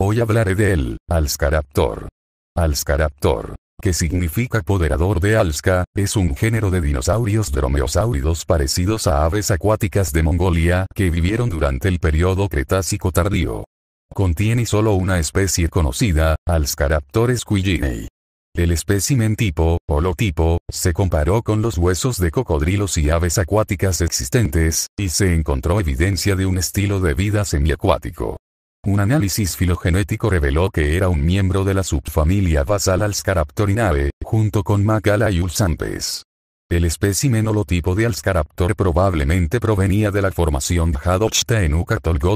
Hoy hablaré de él, Alscaraptor. Alscaraptor, que significa apoderador de Alsca, es un género de dinosaurios dromeosáuridos parecidos a aves acuáticas de Mongolia que vivieron durante el periodo Cretácico tardío. Contiene solo una especie conocida, Alscaraptor squillini. El espécimen tipo, holotipo, se comparó con los huesos de cocodrilos y aves acuáticas existentes, y se encontró evidencia de un estilo de vida semiacuático. Un análisis filogenético reveló que era un miembro de la subfamilia basal Nave, junto con Macala y El espécimen holotipo de Alscaraptor probablemente provenía de la formación en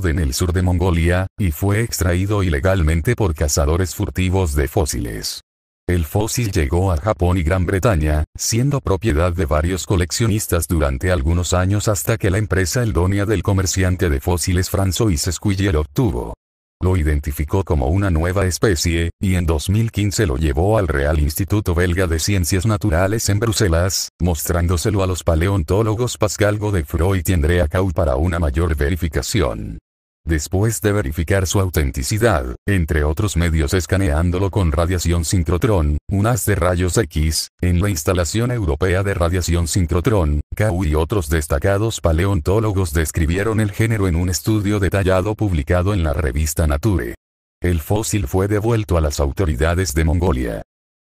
en el sur de Mongolia, y fue extraído ilegalmente por cazadores furtivos de fósiles. El fósil llegó a Japón y Gran Bretaña, siendo propiedad de varios coleccionistas durante algunos años hasta que la empresa Eldonia del comerciante de fósiles François Escuyer obtuvo lo identificó como una nueva especie, y en 2015 lo llevó al Real Instituto Belga de Ciencias Naturales en Bruselas, mostrándoselo a los paleontólogos Pascal Godefroy y para una mayor verificación. Después de verificar su autenticidad, entre otros medios escaneándolo con radiación sincrotrón, un haz de rayos X, en la instalación europea de radiación sincrotrón, Kau y otros destacados paleontólogos describieron el género en un estudio detallado publicado en la revista Nature. El fósil fue devuelto a las autoridades de Mongolia.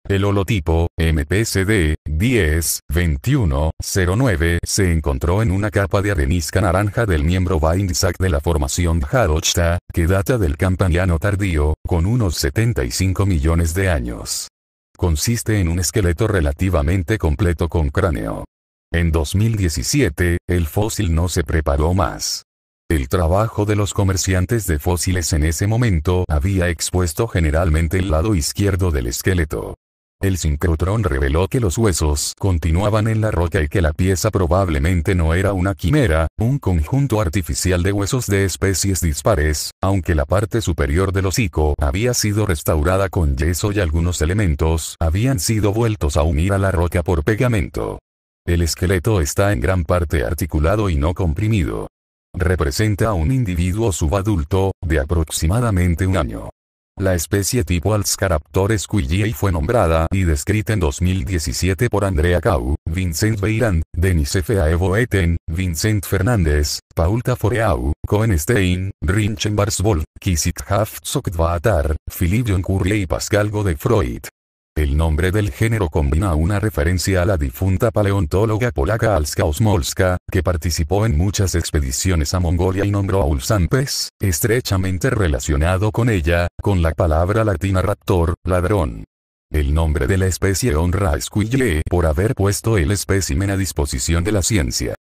El holotipo, MPCD, 10, 21, se encontró en una capa de arenisca naranja del miembro Bindsack de la formación Jarochta, que data del campaniano tardío, con unos 75 millones de años. Consiste en un esqueleto relativamente completo con cráneo. En 2017, el fósil no se preparó más. El trabajo de los comerciantes de fósiles en ese momento había expuesto generalmente el lado izquierdo del esqueleto. El sincrotrón reveló que los huesos continuaban en la roca y que la pieza probablemente no era una quimera, un conjunto artificial de huesos de especies dispares, aunque la parte superior del hocico había sido restaurada con yeso y algunos elementos habían sido vueltos a unir a la roca por pegamento. El esqueleto está en gran parte articulado y no comprimido. Representa a un individuo subadulto, de aproximadamente un año. La especie tipo Alscaraptores squeegee fue nombrada y descrita en 2017 por Andrea Cau, Vincent Beirand, Denis F. Evoeten, Vincent Fernández, Paul Taforeau, Cohenstein, Rinchen Barsbol, Kissit Haftsok Atar, Philippe John y Pascal Godefroid. El nombre del género combina una referencia a la difunta paleontóloga polaca Alska Osmolska, que participó en muchas expediciones a Mongolia y nombró a Ulsampes, estrechamente relacionado con ella, con la palabra latina raptor, ladrón. El nombre de la especie honra a por haber puesto el espécimen a disposición de la ciencia.